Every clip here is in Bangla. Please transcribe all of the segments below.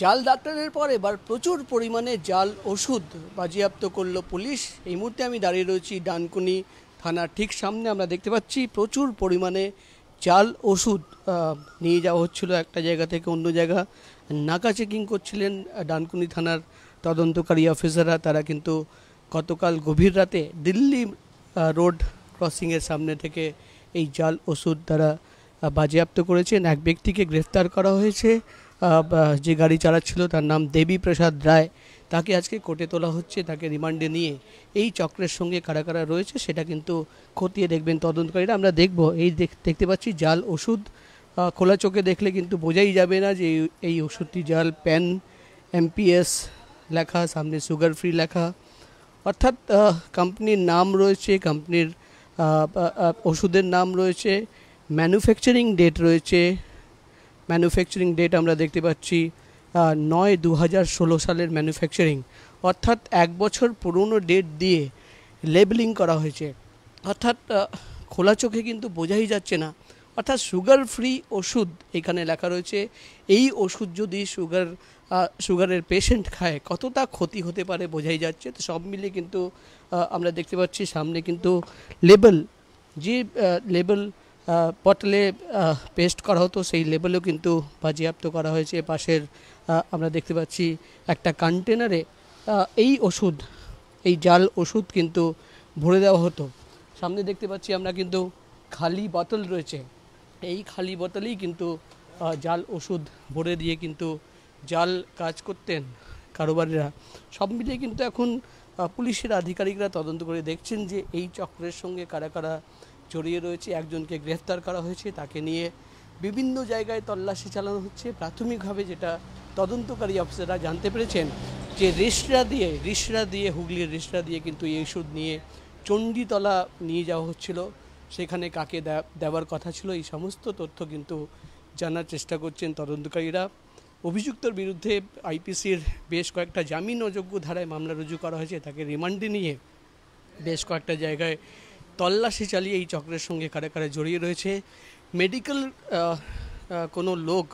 জাল ডাক্তারের পর এবার প্রচুর পরিমাণে জাল ওষুধ বাজেয়াপ্ত করল পুলিশ এই মুহূর্তে আমি দাঁড়িয়ে রয়েছি ডানকুনি থানার ঠিক সামনে আমরা দেখতে পাচ্ছি প্রচুর পরিমাণে জাল ওষুধ নিয়ে যাওয়া হচ্ছিল একটা জায়গা থেকে অন্য জায়গা নাকা চেকিং করছিলেন ডানকুনি থানার তদন্তকারী অফিসাররা তারা কিন্তু গতকাল গভীর রাতে দিল্লি রোড ক্রসিংয়ের সামনে থেকে এই জাল ওষুধ তারা বাজেয়াপ্ত করেছেন এক ব্যক্তিকে গ্রেফতার করা হয়েছে যে গাড়ি চালাচ্ছিল তার নাম দেবী প্রসাদ রায় তাকে আজকে কোর্টে তোলা হচ্ছে তাকে রিমান্ডে নিয়ে এই চক্রের সঙ্গে কারা কারা রয়েছে সেটা কিন্তু খতিয়ে দেখবেন তদন্তকারীরা আমরা দেখব এই দেখতে পাচ্ছি জাল ওষুধ খোলা চোখে দেখলে কিন্তু বোঝাই যাবে না যে এই ওষুধটি জাল প্যান এমপিএস লেখা সামনে সুগার ফ্রি লেখা অর্থাৎ কোম্পানির নাম রয়েছে কোম্পানির ওষুধের নাম রয়েছে ম্যানুফ্যাকচারিং ডেট রয়েছে ম্যানুফ্যাকচারিং ডেট আমরা দেখতে পাচ্ছি নয় দু হাজার ষোলো সালের ম্যানুফ্যাকচারিং অর্থাৎ এক বছর পুরনো ডেট দিয়ে লেবেলিং করা হয়েছে অর্থাৎ খোলা চোখে কিন্তু বোঝাই যাচ্ছে না অর্থাৎ সুগার ফ্রি ওষুধ এখানে লেখা রয়েছে এই ওষুধ যদি সুগার সুগারের পেশেন্ট খায় কতটা ক্ষতি হতে পারে বোঝাই যাচ্ছে তো সব মিলে কিন্তু আমরা দেখতে পাচ্ছি সামনে কিন্তু লেবেল যে লেবেল পটলে পেস্ট করা হতো সেই লেবেলও কিন্তু বাজেয়াপ্ত করা হয়েছে পাশের আমরা দেখতে পাচ্ছি একটা কন্টেনারে এই ওষুধ এই জাল ওষুধ কিন্তু ভরে দেওয়া হতো সামনে দেখতে পাচ্ছি আমরা কিন্তু খালি বোতল রয়েছে এই খালি বোতলেই কিন্তু জাল ওষুধ ভরে দিয়ে কিন্তু জাল কাজ করতেন কারোবারিরা সব মিলিয়ে কিন্তু এখন পুলিশের আধিকারিকরা তদন্ত করে দেখছেন যে এই চক্রের সঙ্গে কারা কারা জড়িয়ে রয়েছে একজনকে গ্রেফতার করা হয়েছে তাকে নিয়ে বিভিন্ন জায়গায় তল্লাশি চালানো হচ্ছে প্রাথমিকভাবে যেটা তদন্তকারী অফিসাররা জানতে পেরেছেন যে রেশরা দিয়ে রেশরা দিয়ে হুগলির রেশরা দিয়ে কিন্তু এই ওষুধ নিয়ে চণ্ডীতলা নিয়ে যাওয়া হচ্ছিল সেখানে কাকে দেওয়ার কথা ছিল এই সমস্ত তথ্য কিন্তু জানার চেষ্টা করছেন তদন্তকারীরা অভিযুক্তর বিরুদ্ধে আইপিসির বেশ কয়েকটা জামিন অযোগ্য ধারায় মামলা রুজু করা হয়েছে তাকে রিমান্ডে নিয়ে বেশ কয়েকটা জায়গায় তল্লাশি চালিয়ে এই চক্রের সঙ্গে কারা কারে জড়িয়ে রয়েছে মেডিকেল কোনো লোক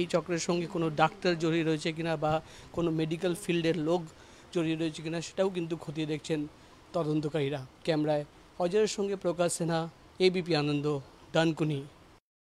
এই চক্রের সঙ্গে কোনো ডাক্তার জড়িয়ে রয়েছে কিনা বা কোনো মেডিকেল ফিল্ডের লোক জড়িয়ে রয়েছে কিনা সেটাও কিন্তু খতিয়ে দেখছেন তদন্তকারীরা ক্যামেরায় অজয়ের সঙ্গে প্রকাশ সিনহা এবিপি আনন্দ ডানকুনি